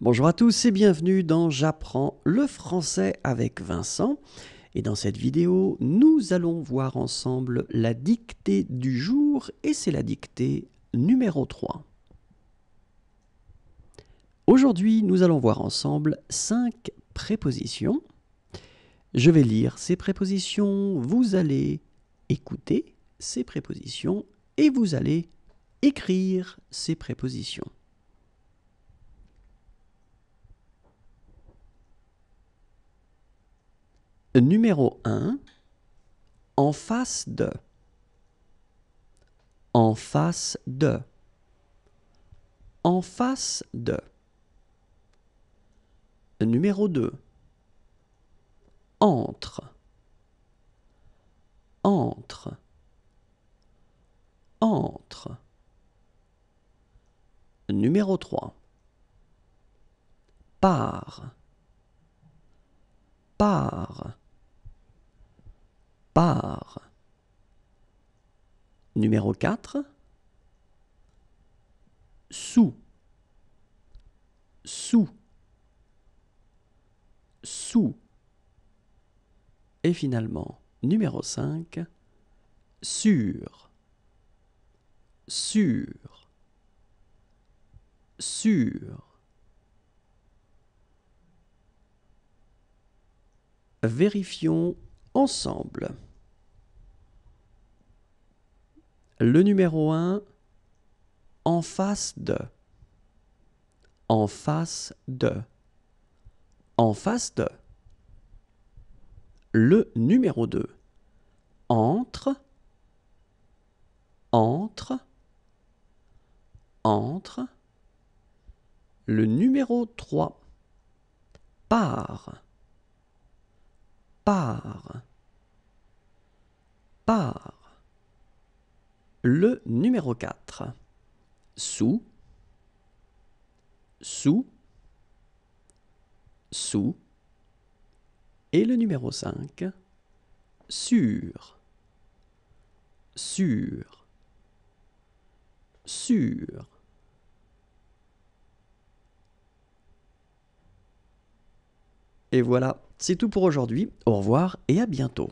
Bonjour à tous et bienvenue dans J'apprends le français avec Vincent. Et dans cette vidéo, nous allons voir ensemble la dictée du jour et c'est la dictée numéro 3. Aujourd'hui, nous allons voir ensemble 5 prépositions. Je vais lire ces prépositions, vous allez écouter ces prépositions et vous allez écrire ces prépositions. numéro 1, en face de. En face de. En face de. Numéro 2. Entre. Entre. Entre. Numéro 3. Par. Par par. Numéro 4. Sous. Sous. Sous. Et finalement, numéro 5. Sur. Sur. Sur. Vérifions ensemble. Le numéro 1, en face de. En face de. En face de. Le numéro 2, entre. Entre. Entre. Le numéro 3, par. Par par Le numéro 4. Sous, sous, sous. Et le numéro 5. Sur, sur, sur. Et voilà, c'est tout pour aujourd'hui. Au revoir et à bientôt.